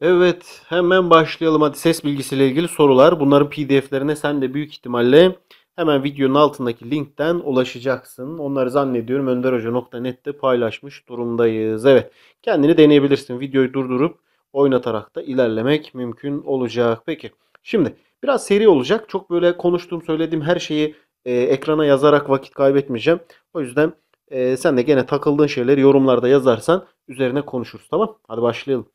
Evet hemen başlayalım. Hadi ses bilgisiyle ilgili sorular. Bunların pdf'lerine sen de büyük ihtimalle hemen videonun altındaki linkten ulaşacaksın. Onları zannediyorum önderhoca.net'te paylaşmış durumdayız. Evet kendini deneyebilirsin. Videoyu durdurup oynatarak da ilerlemek mümkün olacak. Peki şimdi biraz seri olacak. Çok böyle konuştuğum söylediğim her şeyi e, ekrana yazarak vakit kaybetmeyeceğim. O yüzden e, sen de gene takıldığın şeyleri yorumlarda yazarsan üzerine konuşuruz tamam. Hadi başlayalım.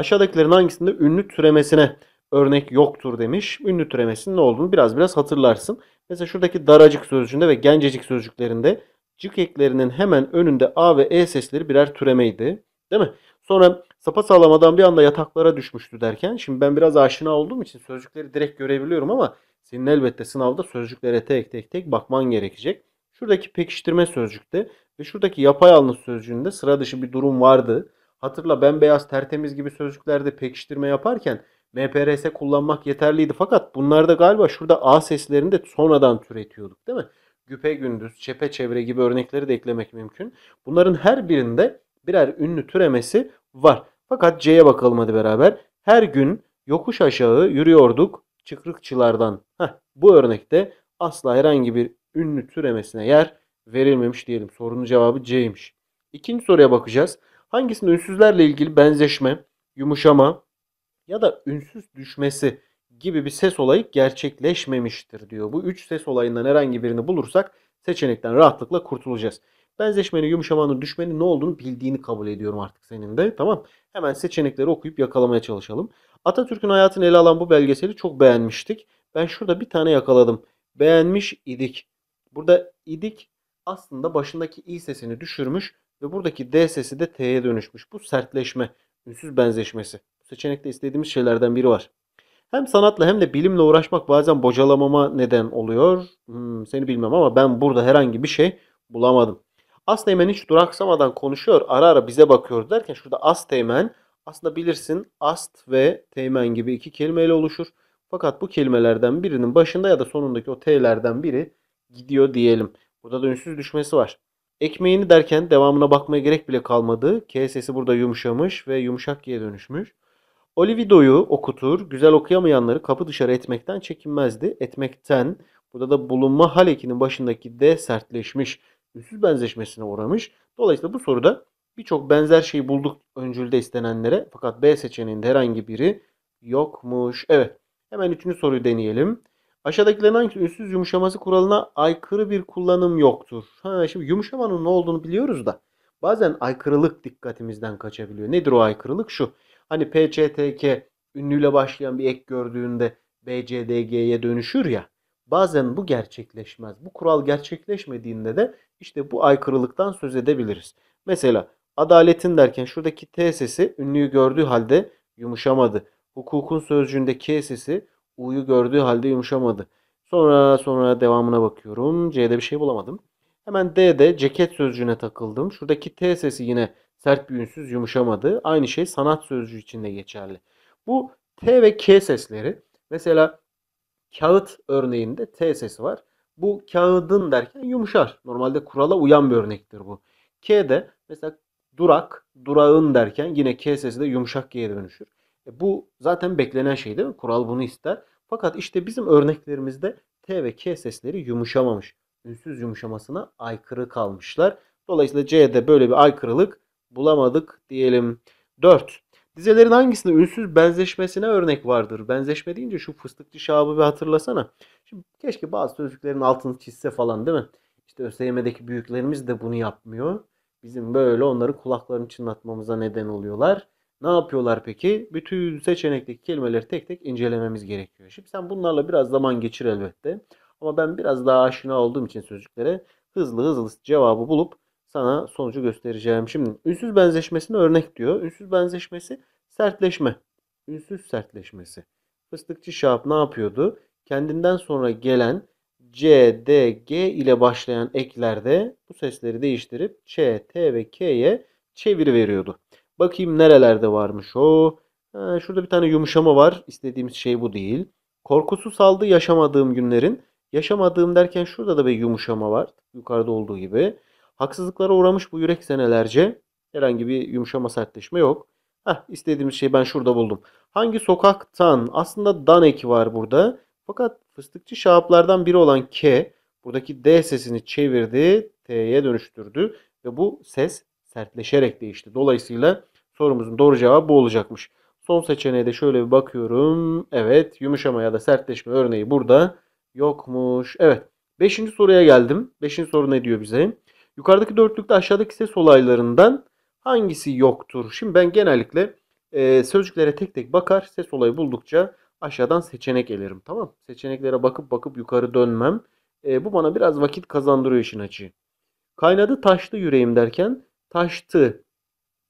Aşağıdakilerin hangisinde ünlü türemesine örnek yoktur demiş. Ünlü türemesinin ne olduğunu biraz biraz hatırlarsın. Mesela şuradaki daracık sözcüğünde ve gencecik sözcüklerinde cık eklerinin hemen önünde A ve E sesleri birer türemeydi. Değil mi? Sonra sapa sağlamadan bir anda yataklara düşmüştü derken şimdi ben biraz aşina olduğum için sözcükleri direkt görebiliyorum ama senin elbette sınavda sözcüklere tek tek tek bakman gerekecek. Şuradaki pekiştirme sözcükte ve şuradaki yapay yapayalnız sözcüğünde sıra dışı bir durum vardı. Hatırla bembeyaz tertemiz gibi sözcüklerde pekiştirme yaparken MPRS kullanmak yeterliydi. Fakat bunlarda galiba şurada A seslerini de sonradan türetiyorduk değil mi? Güpe gündüz, çepe çevre gibi örnekleri de eklemek mümkün. Bunların her birinde birer ünlü türemesi var. Fakat C'ye bakalım hadi beraber. Her gün yokuş aşağı yürüyorduk çıkrıkçılardan. Heh, bu örnekte asla herhangi bir ünlü türemesine yer verilmemiş diyelim. Sorunun cevabı C'ymiş. İkinci soruya bakacağız. Hangisinde ünsüzlerle ilgili benzeşme, yumuşama ya da ünsüz düşmesi gibi bir ses olayı gerçekleşmemiştir diyor. Bu üç ses olayından herhangi birini bulursak seçenekten rahatlıkla kurtulacağız. Benzeşmenin, yumuşamanın, düşmenin ne olduğunu bildiğini kabul ediyorum artık senin de. Tamam. Hemen seçenekleri okuyup yakalamaya çalışalım. Atatürk'ün hayatını ele alan bu belgeseli çok beğenmiştik. Ben şurada bir tane yakaladım. Beğenmiş idik. Burada idik aslında başındaki i sesini düşürmüş ve buradaki D sesi de T'ye dönüşmüş. Bu sertleşme, ünsüz benzeşmesi. Bu seçenekte istediğimiz şeylerden biri var. Hem sanatla hem de bilimle uğraşmak bazen bocalamama neden oluyor. Hmm, seni bilmem ama ben burada herhangi bir şey bulamadım. Asteğmen hiç duraksamadan konuşuyor, ara ara bize bakıyor derken şurada Asteğmen aslında bilirsin ast ve teğmen gibi iki kelimeyle oluşur. Fakat bu kelimelerden birinin başında ya da sonundaki o t'lerden biri gidiyor diyelim. Burada da ünsüz düşmesi var. Ekmeğini derken devamına bakmaya gerek bile kalmadı. K sesi burada yumuşamış ve yumuşak G'ye dönüşmüş. Olivido'yu okutur, güzel okuyamayanları kapı dışarı etmekten çekinmezdi. Etmekten, burada da bulunma hal ekinin başındaki D sertleşmiş, üstsüz benzeşmesine uğramış. Dolayısıyla bu soruda birçok benzer şeyi bulduk öncülde istenenlere. Fakat B seçeneğinde herhangi biri yokmuş. Evet, hemen üçüncü soruyu deneyelim. Aşağıdakilerin hangisi ünsüz yumuşaması kuralına aykırı bir kullanım yoktur? Ha, şimdi yumuşamanın ne olduğunu biliyoruz da bazen aykırılık dikkatimizden kaçabiliyor. Nedir o aykırılık? Şu hani PCTK ünlüyle başlayan bir ek gördüğünde BCDG'ye dönüşür ya. Bazen bu gerçekleşmez. Bu kural gerçekleşmediğinde de işte bu aykırılıktan söz edebiliriz. Mesela adaletin derken şuradaki T sesi ünlüyü gördüğü halde yumuşamadı. Hukukun sözcüğünde K sesi U'yu gördüğü halde yumuşamadı. Sonra sonra devamına bakıyorum. C'de bir şey bulamadım. Hemen D'de ceket sözcüğüne takıldım. Şuradaki T sesi yine sert bir ünsüz yumuşamadı. Aynı şey sanat sözcüğü için de geçerli. Bu T ve K sesleri. Mesela kağıt örneğinde T sesi var. Bu kağıdın derken yumuşar. Normalde kurala uyan bir örnektir bu. K'de mesela durak, durağın derken yine K sesi de yumuşak G'ye dönüşür. E bu zaten beklenen şey değil mi? Kural bunu ister. Fakat işte bizim örneklerimizde T ve K sesleri yumuşamamış. Ünsüz yumuşamasına aykırı kalmışlar. Dolayısıyla C'de böyle bir aykırılık bulamadık diyelim. 4. Dizelerin hangisinde ünsüz benzeşmesine örnek vardır? Benzeşme deyince şu fıstıkçı şabı bir hatırlasana. Şimdi keşke bazı sözcüklerin altını çizse falan değil mi? İşte ÖSYM'deki büyüklerimiz de bunu yapmıyor. Bizim böyle onların kulaklarını çınlatmamıza neden oluyorlar. Ne yapıyorlar peki? Bütün seçenekteki kelimeleri tek tek incelememiz gerekiyor. Şimdi sen bunlarla biraz zaman geçir elbette. Ama ben biraz daha aşina olduğum için sözcüklere hızlı hızlı cevabı bulup sana sonucu göstereceğim. Şimdi ünsüz benzeşmesini örnek diyor. Ünsüz benzeşmesi sertleşme. Ünsüz sertleşmesi. Fıstıkçı Şahap ne yapıyordu? Kendinden sonra gelen C, D, G ile başlayan eklerde bu sesleri değiştirip Ç, T ve K'ye çevir veriyordu. Bakayım nerelerde varmış o. Ha, şurada bir tane yumuşama var. İstediğimiz şey bu değil. Korkusu saldı yaşamadığım günlerin. Yaşamadığım derken şurada da bir yumuşama var. Yukarıda olduğu gibi. Haksızlıklara uğramış bu yürek senelerce. Herhangi bir yumuşama sertleşme yok. Heh, istediğimiz şeyi ben şurada buldum. Hangi sokaktan? Aslında dan eki var burada. Fakat fıstıkçı şahaplardan biri olan K buradaki D sesini çevirdi. T'ye dönüştürdü. Ve bu ses sertleşerek değişti. Dolayısıyla Sorumuzun doğru cevabı bu olacakmış. Son seçeneğe de şöyle bir bakıyorum. Evet yumuşama ya da sertleşme örneği burada yokmuş. Evet. Beşinci soruya geldim. Beşinci soru ne diyor bize? Yukarıdaki dörtlükte aşağıdaki ses olaylarından hangisi yoktur? Şimdi ben genellikle e, sözcüklere tek tek bakar. Ses olayı buldukça aşağıdan seçenek elerim. Tamam Seçeneklere bakıp bakıp yukarı dönmem. E, bu bana biraz vakit kazandırıyor işin açığı. Kaynadı taştı yüreğim derken taştı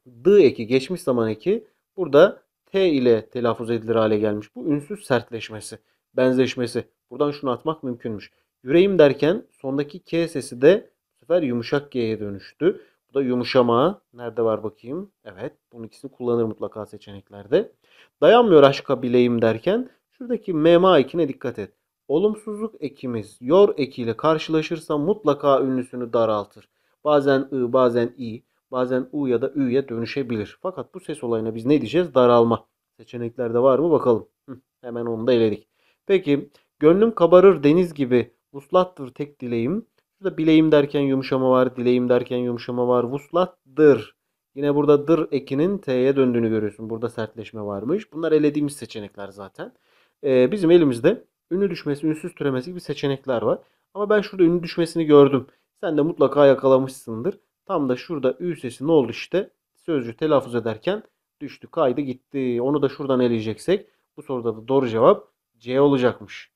d eki geçmiş zaman eki burada t ile telaffuz edilir hale gelmiş. Bu ünsüz sertleşmesi, benzeşmesi. Buradan şunu atmak mümkünmüş. Yüreğim derken sondaki k sesi de bu sefer yumuşak g'ye dönüştü. Bu da yumuşama. Nerede var bakayım? Evet. Bunun ikisini kullanır mutlaka seçeneklerde. Dayanmıyor aşka bileğim derken şuradaki mema ekine dikkat et. Olumsuzluk ekimiz yor ekiyle karşılaşırsa mutlaka ünlüsünü daraltır. Bazen I bazen i bazen U ya da Ü'ye dönüşebilir. Fakat bu ses olayına biz ne diyeceğiz? Daralma. Seçeneklerde var mı bakalım. Hı, hemen onu da eledik. Peki gönlüm kabarır deniz gibi vuslattır tek dileğim. Burada bileğim derken yumuşama var, dileğim derken yumuşama var. Vuslattır. Yine burada dır ekinin t'ye döndüğünü görüyorsun. Burada sertleşme varmış. Bunlar elediğimiz seçenekler zaten. Ee, bizim elimizde ünlü düşmesi, ünsüz türemesi gibi seçenekler var. Ama ben şurada ünlü düşmesini gördüm. Sen de mutlaka yakalamışsındır. Tam da şurada ü sesi ne oldu işte? sözcü telaffuz ederken düştü, kaydı, gitti. Onu da şuradan eleyeceksek bu soruda da doğru cevap C olacakmış.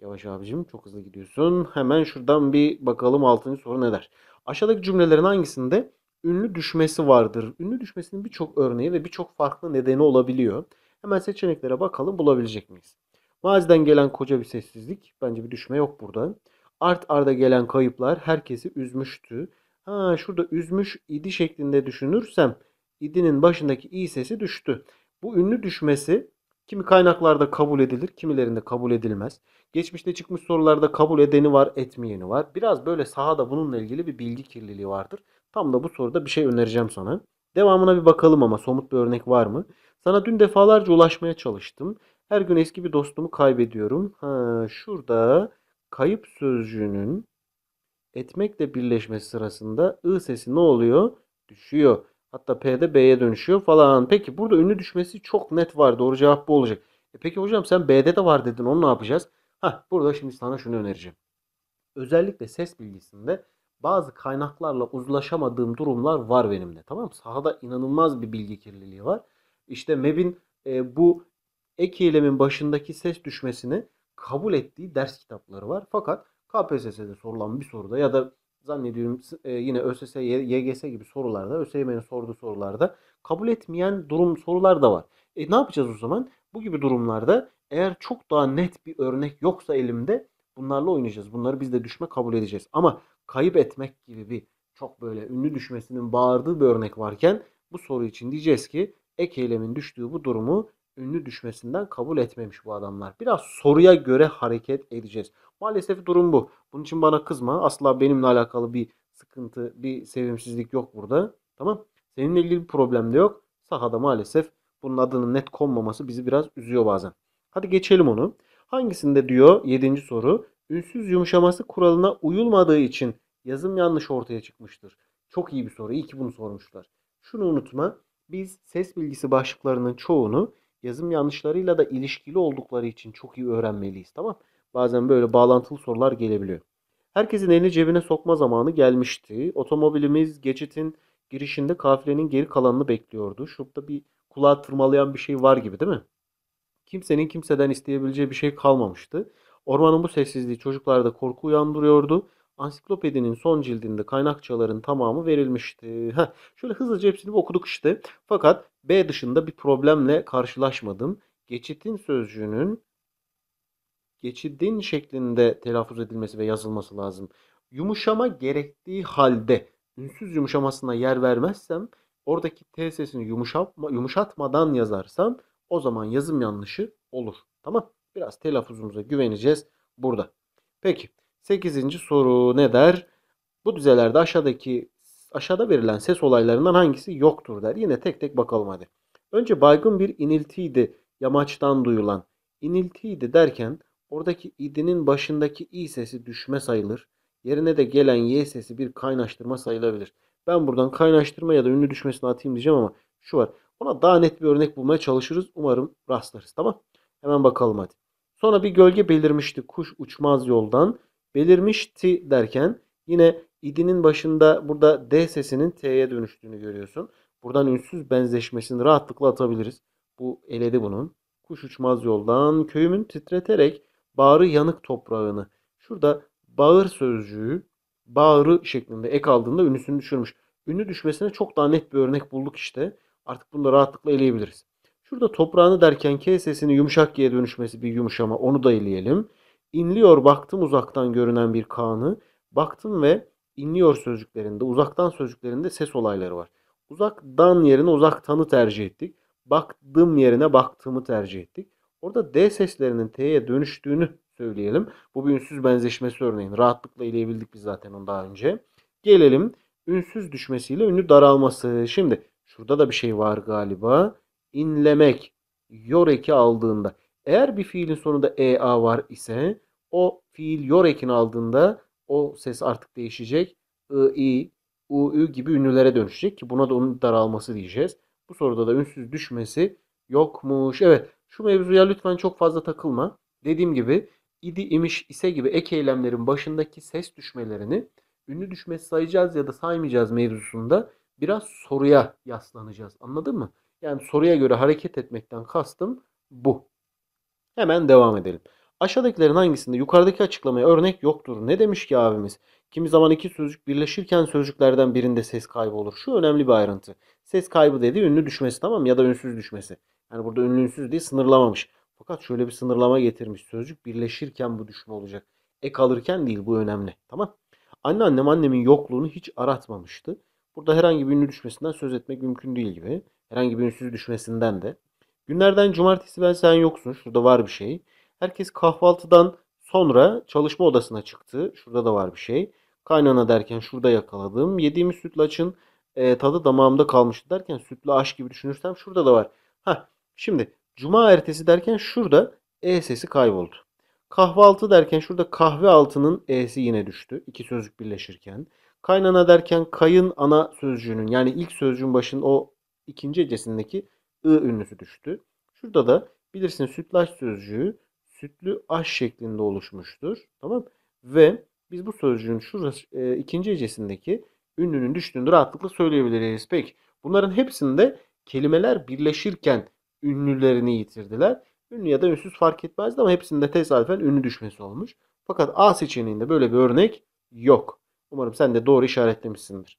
Yavaş abicim çok hızlı gidiyorsun. Hemen şuradan bir bakalım 6. soru ne der? Aşağıdaki cümlelerin hangisinde ünlü düşmesi vardır? Ünlü düşmesinin birçok örneği ve birçok farklı nedeni olabiliyor. Hemen seçeneklere bakalım bulabilecek miyiz? Maziden gelen koca bir sessizlik. Bence bir düşme yok burada. Art arda gelen kayıplar herkesi üzmüştü ha şurada üzmüş idi şeklinde düşünürsem idinin başındaki i sesi düştü. Bu ünlü düşmesi kimi kaynaklarda kabul edilir, kimilerinde kabul edilmez. Geçmişte çıkmış sorularda kabul edeni var, etmeyeni var. Biraz böyle sahada bununla ilgili bir bilgi kirliliği vardır. Tam da bu soruda bir şey önereceğim sana. Devamına bir bakalım ama somut bir örnek var mı? Sana dün defalarca ulaşmaya çalıştım. Her gün eski bir dostumu kaybediyorum. Ha, şurada kayıp sözcüğünün etmekle birleşmesi sırasında ı sesi ne oluyor? Düşüyor. Hatta P'de B'ye dönüşüyor falan. Peki burada ünlü düşmesi çok net var. Doğru cevap bu olacak. E peki hocam sen B'de de var dedin. Onu ne yapacağız? Hah burada şimdi sana şunu önereceğim. Özellikle ses bilgisinde bazı kaynaklarla uzlaşamadığım durumlar var benim de. Tamam mı? Sahada inanılmaz bir bilgi kirliliği var. İşte MEB'in e, bu ek eylemin başındaki ses düşmesini kabul ettiği ders kitapları var. Fakat KPSS'de sorulan bir soruda ya da zannediyorum e, yine ÖSS, YGS gibi sorularda, ÖSYM'nin sorduğu sorularda kabul etmeyen durum sorular da var. E ne yapacağız o zaman? Bu gibi durumlarda eğer çok daha net bir örnek yoksa elimde bunlarla oynayacağız. Bunları biz de düşme kabul edeceğiz. Ama kayıp etmek gibi bir çok böyle ünlü düşmesinin bağırdığı bir örnek varken bu soru için diyeceğiz ki ek eylemin düştüğü bu durumu ünlü düşmesinden kabul etmemiş bu adamlar. Biraz soruya göre hareket edeceğiz. Maalesef durum bu. Bunun için bana kızma. Asla benimle alakalı bir sıkıntı, bir sevimsizlik yok burada. Tamam. Seninle ilgili bir problem de yok. Sahada maalesef bunun adının net konmaması bizi biraz üzüyor bazen. Hadi geçelim onu. Hangisinde diyor 7. soru. Ünsüz yumuşaması kuralına uyulmadığı için yazım yanlış ortaya çıkmıştır. Çok iyi bir soru. İyi ki bunu sormuşlar. Şunu unutma. Biz ses bilgisi başlıklarının çoğunu yazım yanlışlarıyla da ilişkili oldukları için çok iyi öğrenmeliyiz. Tamam Bazen böyle bağlantılı sorular gelebiliyor. Herkesin elini cebine sokma zamanı gelmişti. Otomobilimiz geçitin girişinde kafilenin geri kalanını bekliyordu. Şurada bir kulağa tırmalayan bir şey var gibi değil mi? Kimsenin kimseden isteyebileceği bir şey kalmamıştı. Ormanın bu sessizliği çocuklarda korku uyandırıyordu. Ansiklopedinin son cildinde kaynakçaların tamamı verilmişti. Heh, şöyle hızlıca hepsini okuduk işte. Fakat B dışında bir problemle karşılaşmadım. Geçitin sözcüğünün geçidin şeklinde telaffuz edilmesi ve yazılması lazım. Yumuşama gerektiği halde ünsüz yumuşamasına yer vermezsem oradaki T sesini yumuşatma, yumuşatmadan yazarsam o zaman yazım yanlışı olur. Tamam. Biraz telaffuzumuza güveneceğiz burada. Peki 8. soru ne der? Bu düzelerde aşağıdaki Aşağıda verilen ses olaylarından hangisi yoktur der. Yine tek tek bakalım hadi. Önce baygın bir iniltiydi yamaçtan duyulan. İniltiydi derken oradaki idinin başındaki i sesi düşme sayılır. Yerine de gelen y sesi bir kaynaştırma sayılabilir. Ben buradan kaynaştırma ya da ünlü düşmesini atayım diyeceğim ama şu var. Ona daha net bir örnek bulmaya çalışırız. Umarım rastlarız tamam. Hemen bakalım hadi. Sonra bir gölge belirmişti kuş uçmaz yoldan. Belirmişti derken yine İdinin başında burada D sesinin T'ye dönüştüğünü görüyorsun. Buradan ünsüz benzeşmesini rahatlıkla atabiliriz. Bu eledi bunun. Kuş uçmaz yoldan köyümün titreterek bağrı yanık toprağını. Şurada bağır sözcüğü bağrı şeklinde ek aldığında ünlüsünü düşürmüş. Ünlü düşmesine çok daha net bir örnek bulduk işte. Artık bunu da rahatlıkla eleyebiliriz. Şurada toprağını derken K sesini yumuşak G'ye dönüşmesi bir yumuşama onu da eleyelim. İnliyor baktım uzaktan görünen bir kağını. Baktım ve inliyor sözcüklerinde, uzaktan sözcüklerinde ses olayları var. Uzaktan yerine uzaktanı tercih ettik. Baktım yerine baktığımı tercih ettik. Orada D seslerinin T'ye dönüştüğünü söyleyelim. Bu bir ünsüz benzeşmesi örneğin. Rahatlıkla eleyebildik biz zaten onu daha önce. Gelelim ünsüz düşmesiyle ünlü daralması. Şimdi şurada da bir şey var galiba. İnlemek. Yoreki aldığında. Eğer bir fiilin sonunda EA var ise o fiil yorekini aldığında o ses artık değişecek. I, I, U, Ü gibi ünlülere dönüşecek ki buna da onun daralması diyeceğiz. Bu soruda da ünsüz düşmesi yokmuş. Evet şu mevzuya lütfen çok fazla takılma. Dediğim gibi idi, imiş, ise gibi ek eylemlerin başındaki ses düşmelerini ünlü düşmesi sayacağız ya da saymayacağız mevzusunda biraz soruya yaslanacağız. Anladın mı? Yani soruya göre hareket etmekten kastım bu. Hemen devam edelim. Aşağıdakilerin hangisinde yukarıdaki açıklamaya örnek yoktur? Ne demiş ki abimiz? Kimi zaman iki sözcük birleşirken sözcüklerden birinde ses kaybı olur. Şu önemli bir ayrıntı. Ses kaybı dedi ünlü düşmesi tamam ya da ünsüz düşmesi. Yani burada ünlü ünsüz diye sınırlamamış. Fakat şöyle bir sınırlama getirmiş. Sözcük birleşirken bu düşme olacak. Ek alırken değil bu önemli. Tamam. Anneannem annemin yokluğunu hiç aratmamıştı. Burada herhangi bir ünlü düşmesinden söz etmek mümkün değil gibi. Herhangi bir ünsüz düşmesinden de. Günlerden cumartesi ben sen yoksun. Şurada var bir şey. Herkes kahvaltıdan sonra çalışma odasına çıktı. Şurada da var bir şey. Kaynana derken şurada yakaladım. Yediğimiz sütlaçın e, tadı damağımda kalmıştı derken sütlaç gibi düşünürsem şurada da var. Ha şimdi cuma ertesi derken şurada e sesi kayboldu. Kahvaltı derken şurada kahve altının e'si yine düştü. İki sözcük birleşirken. Kaynana derken kayın ana sözcüğünün yani ilk sözcüğün başının o ikinci ecesindeki ı ünlüsü düştü. Şurada da bilirsin sütlaç sözcüğü sütlü aş şeklinde oluşmuştur. Tamam Ve biz bu sözcüğün şurası e, ikinci hecesindeki ünlünün düştüğünü rahatlıkla söyleyebiliriz. Peki bunların hepsinde kelimeler birleşirken ünlülerini yitirdiler. Ünlü ya da ünsüz fark etmezdi ama hepsinde tesadüfen ünlü düşmesi olmuş. Fakat A seçeneğinde böyle bir örnek yok. Umarım sen de doğru işaretlemişsindir.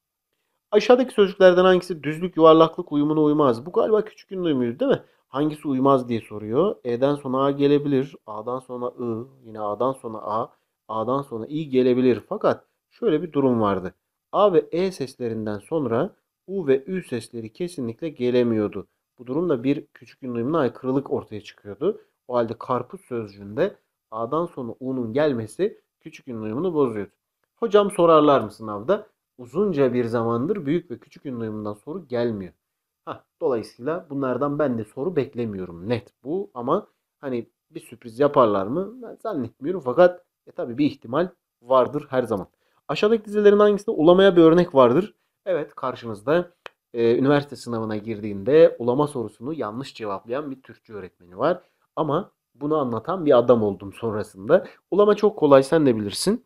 Aşağıdaki sözcüklerden hangisi düzlük yuvarlaklık uyumuna uymaz? Bu galiba küçük ünlü müydü değil mi? Hangisi uymaz diye soruyor. E'den sonra A gelebilir. A'dan sonra I. Yine A'dan sonra A. A'dan sonra I gelebilir. Fakat şöyle bir durum vardı. A ve E seslerinden sonra U ve Ü sesleri kesinlikle gelemiyordu. Bu durumda bir küçük ünlü ünlüğümüne aykırılık ortaya çıkıyordu. O halde karpuz sözcüğünde A'dan sonra U'nun gelmesi küçük ünlü uyumunu bozuyordu. Hocam sorarlar mı sınavda? Uzunca bir zamandır büyük ve küçük ünlü uyumundan soru gelmiyor. Heh, dolayısıyla bunlardan ben de soru beklemiyorum. Net bu ama hani bir sürpriz yaparlar mı? Ben zannetmiyorum fakat e, tabii bir ihtimal vardır her zaman. Aşağıdaki dizilerin hangisinde ulamaya bir örnek vardır? Evet karşınızda e, üniversite sınavına girdiğinde ulama sorusunu yanlış cevaplayan bir Türkçe öğretmeni var. Ama bunu anlatan bir adam oldum sonrasında. Ulama çok kolay sen de bilirsin.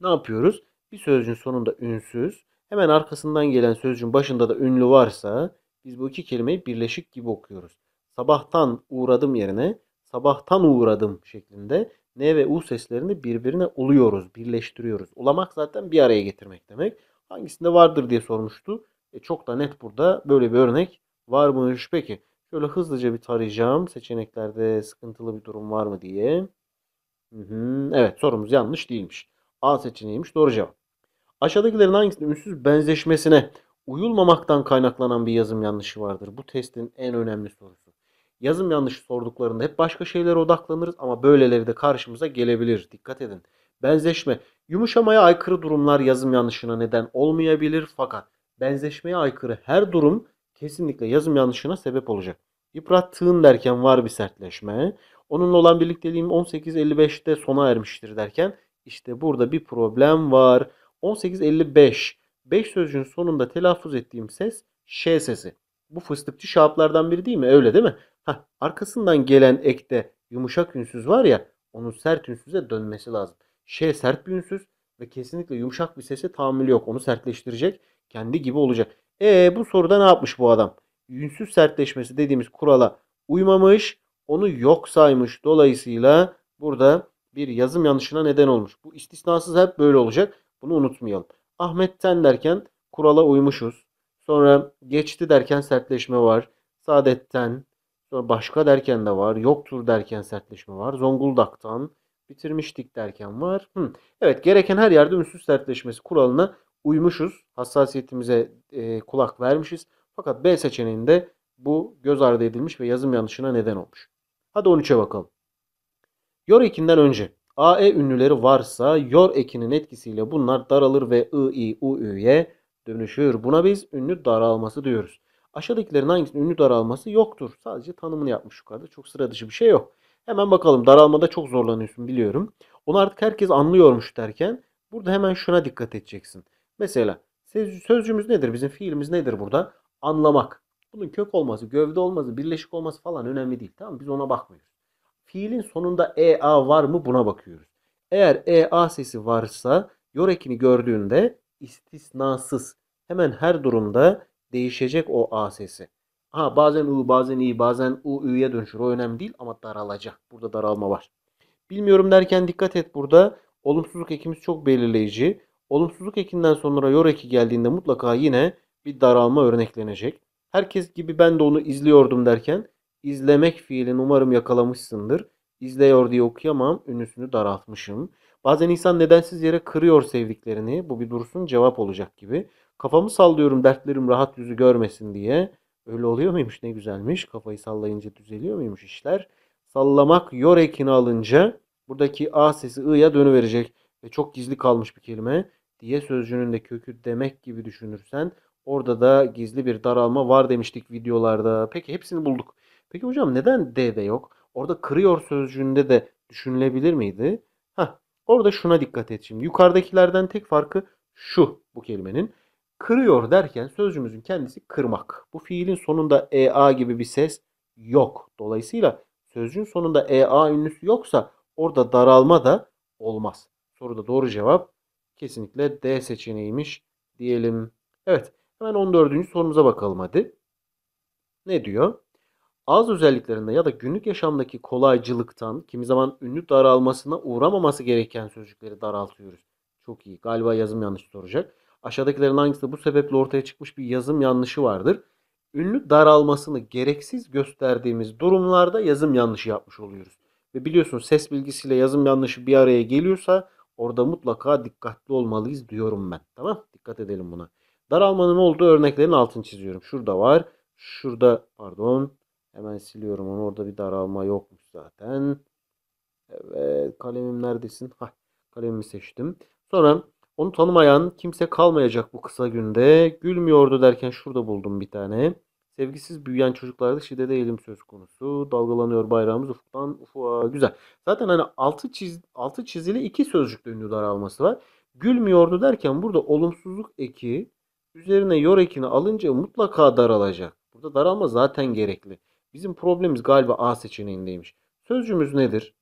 Ne yapıyoruz? Bir sözcüğün sonunda ünsüz, hemen arkasından gelen sözcüğün başında da ünlü varsa biz bu iki kelimeyi birleşik gibi okuyoruz. Sabahtan uğradım yerine sabahtan uğradım şeklinde N ve U seslerini birbirine oluyoruz, birleştiriyoruz. Ulamak zaten bir araya getirmek demek. Hangisinde vardır diye sormuştu. E çok da net burada böyle bir örnek varmış. Peki şöyle hızlıca bir tarayacağım. Seçeneklerde sıkıntılı bir durum var mı diye. Hı hı. Evet sorumuz yanlış değilmiş. A seçeneğiymiş doğru cevap. Aşağıdakilerin hangisinin ünsüz benzeşmesine uyulmamaktan kaynaklanan bir yazım yanlışı vardır. Bu testin en önemli sorusu. Yazım yanlışı sorduklarında hep başka şeylere odaklanırız ama böyleleri de karşımıza gelebilir. Dikkat edin. Benzeşme. Yumuşamaya aykırı durumlar yazım yanlışına neden olmayabilir fakat benzeşmeye aykırı her durum kesinlikle yazım yanlışına sebep olacak. Yıprattığın derken var bir sertleşme. Onunla olan birlikteliğim 18.55'te sona ermiştir derken işte burada bir problem var. 18.55 5 sözcüğün sonunda telaffuz ettiğim ses ş sesi. Bu fıstıkçı şahaplardan biri değil mi? Öyle değil mi? Heh, arkasından gelen ekte yumuşak ünsüz var ya onun sert ünsüze dönmesi lazım. Ş sert bir ünsüz ve kesinlikle yumuşak bir sese tahammülü yok. Onu sertleştirecek. Kendi gibi olacak. E bu soruda ne yapmış bu adam? Ünsüz sertleşmesi dediğimiz kurala uymamış. Onu yok saymış. Dolayısıyla burada bir yazım yanlışına neden olmuş. Bu istisnasız hep böyle olacak. Bunu unutmayalım. Ahmet'ten derken kurala uymuşuz. Sonra geçti derken sertleşme var. Saadet'ten sonra başka derken de var. Yoktur derken sertleşme var. Zonguldak'tan bitirmiştik derken var. Hı. Evet gereken her yerde ünsüz sertleşmesi kuralına uymuşuz. Hassasiyetimize e, kulak vermişiz. Fakat B seçeneğinde bu göz ardı edilmiş ve yazım yanlışına neden olmuş. Hadi 13'e bakalım. Yör ekinden önce AE ünlüleri varsa yor ekinin etkisiyle bunlar daralır ve I, U, Ü'ye dönüşür. Buna biz ünlü daralması diyoruz. Aşağıdakilerin hangisinin ünlü daralması yoktur. Sadece tanımını yapmış yukarıda. Çok sıra dışı bir şey yok. Hemen bakalım. Daralmada çok zorlanıyorsun biliyorum. Onu artık herkes anlıyormuş derken burada hemen şuna dikkat edeceksin. Mesela sözcüğümüz nedir? Bizim fiilimiz nedir burada? Anlamak. Bunun kök olması, gövde olması, birleşik olması falan önemli değil. Tamam Biz ona bakmıyoruz. Fiilin sonunda ea var mı buna bakıyoruz. Eğer ea sesi varsa yorekini gördüğünde istisnasız hemen her durumda değişecek o a sesi. Ha bazen u bazen i bazen u ü'ye dönüşür o önemli değil ama daralacak. Burada daralma var. Bilmiyorum derken dikkat et burada olumsuzluk ekimiz çok belirleyici. Olumsuzluk ekinden sonra yoreki geldiğinde mutlaka yine bir daralma örneklenecek. Herkes gibi ben de onu izliyordum derken İzlemek fiilini umarım yakalamışsındır. İzliyor diye okuyamam. Ünlüsünü daraltmışım. Bazen insan nedensiz yere kırıyor sevdiklerini. Bu bir dursun cevap olacak gibi. Kafamı sallıyorum dertlerim rahat yüzü görmesin diye. Öyle oluyor muymuş ne güzelmiş. Kafayı sallayınca düzeliyor muymuş işler. Sallamak yor ekini alınca buradaki A sesi I'ya dönüverecek. Ve çok gizli kalmış bir kelime. Diye sözcüğünün de kökü demek gibi düşünürsen Orada da gizli bir daralma var demiştik videolarda. Peki hepsini bulduk. Peki hocam neden D'de yok? Orada kırıyor sözcüğünde de düşünülebilir miydi? Ha, orada şuna dikkat et şimdi. Yukarıdakilerden tek farkı şu bu kelimenin. Kırıyor derken sözcüğümüzün kendisi kırmak. Bu fiilin sonunda ea gibi bir ses yok. Dolayısıyla sözcüğün sonunda ea ünlüsü yoksa orada daralma da olmaz. Soruda doğru cevap kesinlikle D seçeneğiymiş diyelim. Evet hemen 14. sorumuza bakalım hadi. Ne diyor? az özelliklerinde ya da günlük yaşamdaki kolaycılıktan kimi zaman ünlü daralmasına uğramaması gereken sözcükleri daraltıyoruz. Çok iyi. Galiba yazım yanlış soracak. Aşağıdakilerin hangisi bu sebeple ortaya çıkmış bir yazım yanlışı vardır? Ünlü daralmasını gereksiz gösterdiğimiz durumlarda yazım yanlışı yapmış oluyoruz. Ve biliyorsunuz ses bilgisiyle yazım yanlışı bir araya geliyorsa orada mutlaka dikkatli olmalıyız diyorum ben. Tamam? Dikkat edelim buna. Daralmanın olduğu örneklerin altını çiziyorum. Şurada var. Şurada pardon Hemen siliyorum onu. Orada bir daralma yokmuş zaten. Evet. Kalemim neredesin? Hah, kalemimi seçtim. Sonra onu tanımayan kimse kalmayacak bu kısa günde. Gülmüyordu derken şurada buldum bir tane. Sevgisiz büyüyen çocuklarda şiddete eğilim söz konusu. Dalgalanıyor bayrağımız ufuktan ufuğa. Güzel. Zaten hani altı, çiz, altı çizili iki sözcük ünlü daralması var. Gülmüyordu derken burada olumsuzluk eki üzerine yor ekini alınca mutlaka daralacak. Burada daralma zaten gerekli. Bizim problemimiz galiba A seçeneğindeymiş. Sözcüğümüz nedir?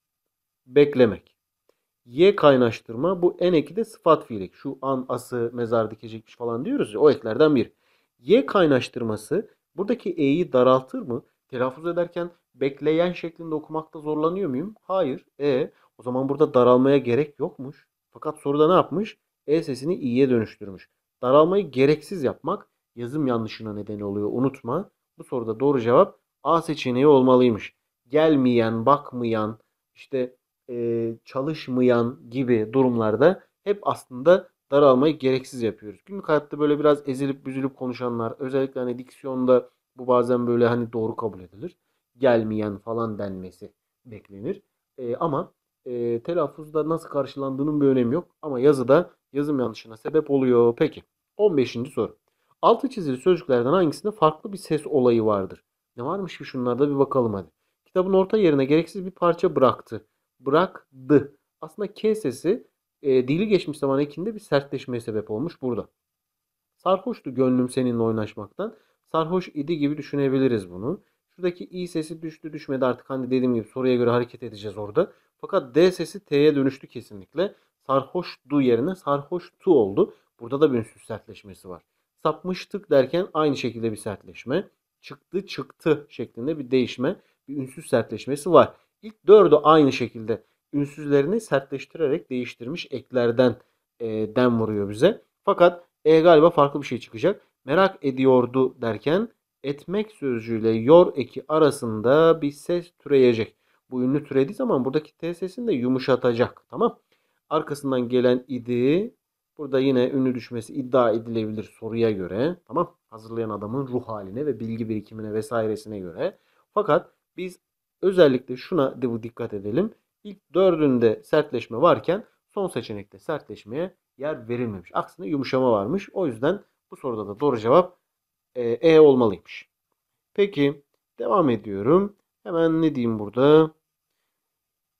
Beklemek. Y kaynaştırma bu en eki de sıfat fiili. Şu an ası mezar dikecekmiş falan diyoruz ya o eklerden bir. Y kaynaştırması buradaki E'yi daraltır mı? Telaffuz ederken bekleyen şeklinde okumakta zorlanıyor muyum? Hayır. E o zaman burada daralmaya gerek yokmuş. Fakat soruda ne yapmış? E sesini i'ye dönüştürmüş. Daralmayı gereksiz yapmak yazım yanlışına neden oluyor. Unutma. Bu soruda doğru cevap A seçeneği olmalıymış. Gelmeyen, bakmayan, işte e, çalışmayan gibi durumlarda hep aslında daralmayı gereksiz yapıyoruz. Günlük hayatta böyle biraz ezilip büzülüp konuşanlar özellikle hani diksiyonda bu bazen böyle hani doğru kabul edilir. Gelmeyen falan denmesi beklenir. E, ama e, telaffuzda nasıl karşılandığının bir önemi yok. Ama yazıda yazım yanlışına sebep oluyor. Peki 15. soru. Altı çizili sözcüklerden hangisinde farklı bir ses olayı vardır? Ne varmış ki şunlarda bir bakalım hadi. Kitabın orta yerine gereksiz bir parça bıraktı. Bıraktı. Aslında K sesi e, dili geçmiş zaman ekinde bir sertleşmeye sebep olmuş burada. Sarhoştu gönlüm seninle oynaşmaktan. Sarhoş idi gibi düşünebiliriz bunu. Şuradaki i sesi düştü düşmedi artık hani dediğim gibi soruya göre hareket edeceğiz orada. Fakat d sesi t'ye dönüştü kesinlikle. Sarhoştu yerine sarhoştu oldu. Burada da bir ünsüz sertleşmesi var. Sapmıştık derken aynı şekilde bir sertleşme çıktı çıktı şeklinde bir değişme, bir ünsüz sertleşmesi var. İlk dördü aynı şekilde ünsüzlerini sertleştirerek değiştirmiş eklerden e, den vuruyor bize. Fakat e galiba farklı bir şey çıkacak. Merak ediyordu derken etmek sözcüğüyle yor eki arasında bir ses türeyecek. Bu ünlü türediği zaman buradaki t sesini de yumuşatacak. Tamam. Arkasından gelen idi. Burada yine ünlü düşmesi iddia edilebilir soruya göre. Tamam hazırlayan adamın ruh haline ve bilgi birikimine vesairesine göre. Fakat biz özellikle şuna dikkat edelim. İlk dördünde sertleşme varken son seçenekte sertleşmeye yer verilmemiş. Aksine yumuşama varmış. O yüzden bu soruda da doğru cevap E, e olmalıymış. Peki devam ediyorum. Hemen ne diyeyim burada?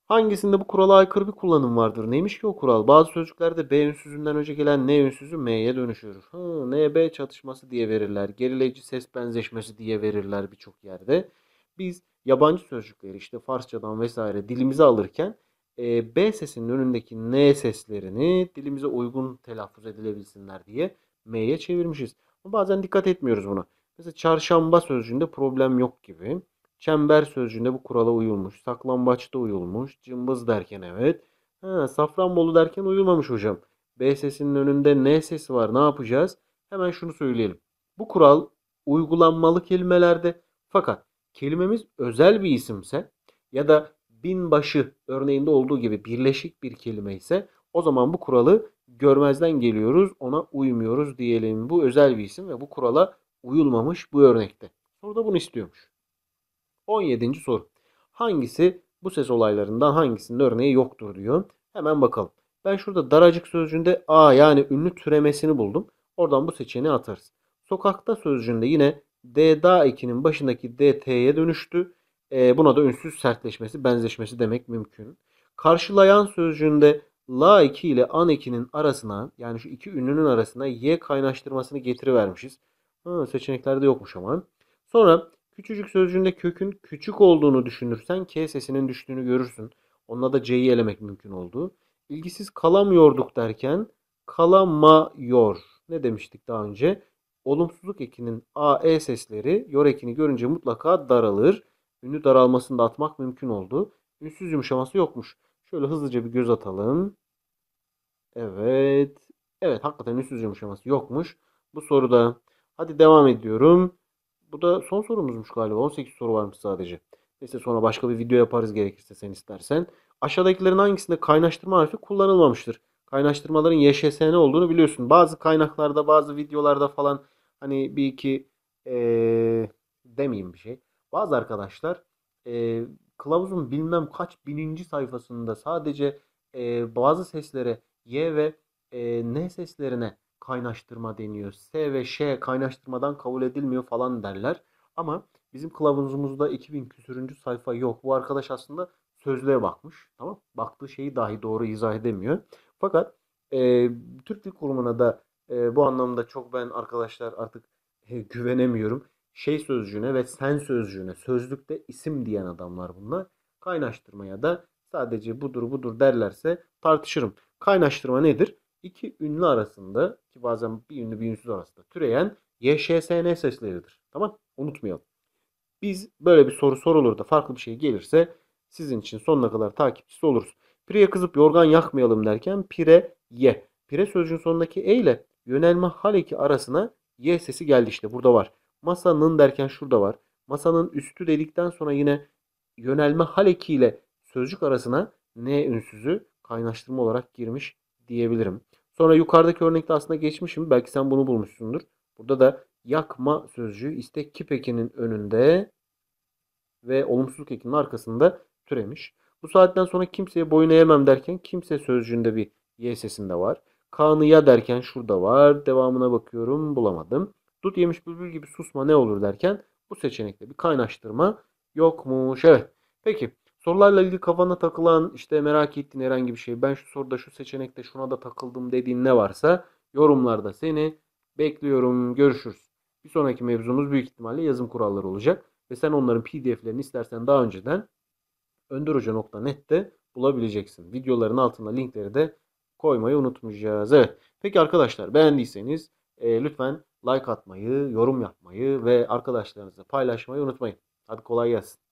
Hangisinde bu kurala aykırı bir kullanım vardır? Neymiş ki o kural? Bazı sözcüklerde B ünsüzünden önce gelen N ünsüzü M'ye dönüşür. Hı, N-B çatışması diye verirler. Gerileyici ses benzeşmesi diye verirler birçok yerde. Biz yabancı sözcükleri işte Farsçadan vesaire dilimize alırken e, B sesinin önündeki N seslerini dilimize uygun telaffuz edilebilsinler diye M'ye çevirmişiz. Ama bazen dikkat etmiyoruz buna. Mesela çarşamba sözcüğünde problem yok gibi. Çember sözcüğünde bu kurala uyulmuş. Saklambaçta uyulmuş. Cımbız derken evet. Ha, Safranbolu derken uyulmamış hocam. B sesinin önünde N sesi var. Ne yapacağız? Hemen şunu söyleyelim. Bu kural uygulanmalı kelimelerde fakat kelimemiz özel bir isimse ya da binbaşı örneğinde olduğu gibi birleşik bir kelime ise o zaman bu kuralı görmezden geliyoruz, ona uymuyoruz diyelim. Bu özel bir isim ve bu kurala uyulmamış bu örnekte. Burada bunu istiyormuş. 17. soru. Hangisi bu ses olaylarından hangisinin örneği yoktur diyor. Hemen bakalım. Ben şurada daracık sözcüğünde A yani ünlü türemesini buldum. Oradan bu seçeneği atarız. Sokakta sözcüğünde yine D da ekinin başındaki DT'ye dönüştü. E, buna da ünsüz sertleşmesi, benzeşmesi demek mümkün. Karşılayan sözcüğünde la eki ile an ekinin arasına yani şu iki ünlünün arasına y kaynaştırmasını getirivermişiz. Ha, seçeneklerde yokmuş ama. Sonra Küçücük sözcüğünde kökün küçük olduğunu düşünürsen K sesinin düştüğünü görürsün. Onunla da C'yi elemek mümkün oldu. İlgisiz kalamıyorduk derken kalamıyor. Ne demiştik daha önce? Olumsuzluk ekinin A, E sesleri yor ekini görünce mutlaka daralır. Ünlü daralmasını da atmak mümkün oldu. Ünsüz yumuşaması yokmuş. Şöyle hızlıca bir göz atalım. Evet. Evet hakikaten ünsüz yumuşaması yokmuş. Bu soruda. Hadi devam ediyorum. Bu da son sorumuzmuş galiba. 18 soru varmış sadece. Neyse sonra başka bir video yaparız gerekirse sen istersen. Aşağıdakilerin hangisinde kaynaştırma harfi kullanılmamıştır? Kaynaştırmaların YŞSN olduğunu biliyorsun. Bazı kaynaklarda, bazı videolarda falan hani bir iki ee, demeyeyim bir şey. Bazı arkadaşlar e, kılavuzun bilmem kaç bininci sayfasında sadece e, bazı seslere Y ve e, N seslerine kaynaştırma deniyor. S ve Ş kaynaştırmadan kabul edilmiyor falan derler. Ama bizim kılavuzumuzda 2000 küsürüncü sayfa yok. Bu arkadaş aslında sözlüğe bakmış. Tamam Baktığı şeyi dahi doğru izah edemiyor. Fakat e, Türk Dil Kurumu'na da e, bu anlamda çok ben arkadaşlar artık e, güvenemiyorum. Şey sözcüğüne ve sen sözcüğüne sözlükte isim diyen adamlar bunlar. Kaynaştırmaya da sadece budur budur derlerse tartışırım. Kaynaştırma nedir? iki ünlü arasında ki bazen bir ünlü bir ünsüz arasında türeyen YŞSN sesleridir. Tamam unutmayalım. Biz böyle bir soru sorulur da farklı bir şey gelirse sizin için sonuna kadar takipçisi oluruz. Pire kızıp yorgan yakmayalım derken pire ye. Pire sözcüğün sonundaki e ile yönelme haleki arasına y sesi geldi işte burada var. Masanın derken şurada var. Masanın üstü dedikten sonra yine yönelme hal ile sözcük arasına n ünsüzü kaynaştırma olarak girmiş diyebilirim. Sonra yukarıdaki örnekte aslında geçmişim. Belki sen bunu bulmuşsundur. Burada da yakma sözcüğü istek kip önünde ve olumsuzluk ekinin arkasında türemiş. Bu saatten sonra kimseye boyun eğemem derken kimse sözcüğünde bir y sesinde var. ya derken şurada var. Devamına bakıyorum bulamadım. Dut yemiş bülbül gibi susma ne olur derken bu seçenekte bir kaynaştırma yokmuş. Evet. Peki Sorularla ilgili kafana takılan işte merak ettiğin herhangi bir şey ben şu soruda şu seçenekte şuna da takıldım dediğin ne varsa yorumlarda seni bekliyorum görüşürüz. Bir sonraki mevzumuz büyük ihtimalle yazım kuralları olacak ve sen onların pdf'lerini istersen daha önceden önderhoca.net'te bulabileceksin. Videoların altına linkleri de koymayı unutmayacağız. Evet. Peki arkadaşlar beğendiyseniz e, lütfen like atmayı, yorum yapmayı ve arkadaşlarınızla paylaşmayı unutmayın. Hadi kolay gelsin.